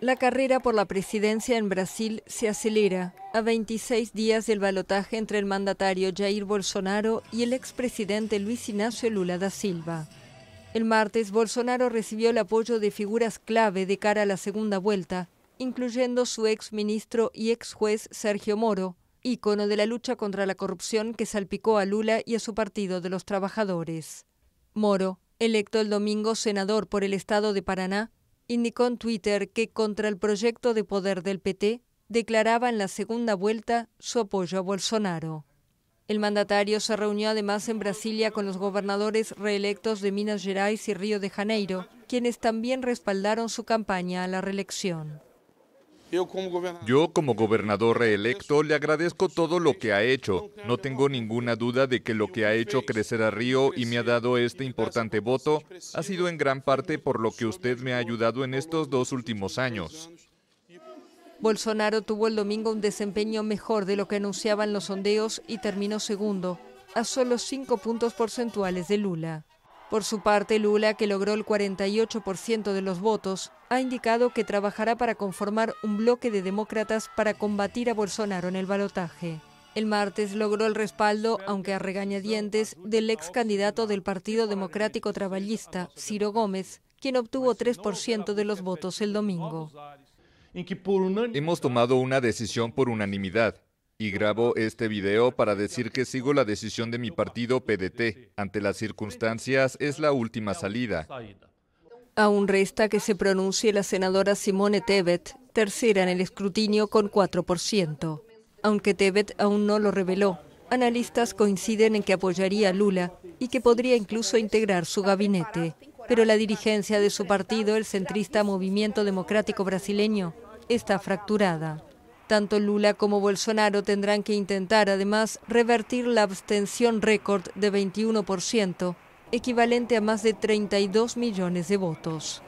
La carrera por la presidencia en Brasil se acelera a 26 días del balotaje entre el mandatario Jair Bolsonaro y el expresidente Luis Ignacio Lula da Silva. El martes, Bolsonaro recibió el apoyo de figuras clave de cara a la segunda vuelta, incluyendo su ex ministro y ex juez Sergio Moro, ícono de la lucha contra la corrupción que salpicó a Lula y a su Partido de los Trabajadores. Moro, electo el domingo senador por el estado de Paraná, indicó en Twitter que contra el proyecto de poder del PT declaraba en la segunda vuelta su apoyo a Bolsonaro. El mandatario se reunió además en Brasilia con los gobernadores reelectos de Minas Gerais y Río de Janeiro, quienes también respaldaron su campaña a la reelección. Yo como, gobernador... reelecto le agradezco todo lo que ha hecho. No tengo ninguna duda de que lo que ha hecho crecer a Río y me ha dado este importante voto ha sido en gran parte por lo que usted me ha ayudado en estos dos últimos años. Bolsonaro tuvo el domingo un desempeño mejor de lo que anunciaban los sondeos y terminó segundo, a solo cinco puntos porcentuales de Lula. Por su parte, Lula, que logró el 48% de los votos, ha indicado que trabajará para conformar un bloque de demócratas para combatir a Bolsonaro en el balotaje. El martes logró el respaldo, aunque a regañadientes, del ex candidato del Partido Democrático Traballista, Ciro Gómez, quien obtuvo 3% de los votos el domingo. Hemos tomado una decisión por unanimidad y grabo este video para decir que sigo la decisión de mi partido PDT. Ante las circunstancias, es la última salida. Aún resta que se pronuncie la senadora Simone Tebet, tercera en el escrutinio con 4%. Aunque Tebet aún no lo reveló, analistas coinciden en que apoyaría a Lula y que podría incluso integrar su gabinete. Pero la dirigencia de su partido, el centrista Movimiento Democrático Brasileño, está fracturada. Tanto Lula como Bolsonaro tendrán que intentar además revertir la abstención récord de 21%, equivalente a más de 32 millones de votos.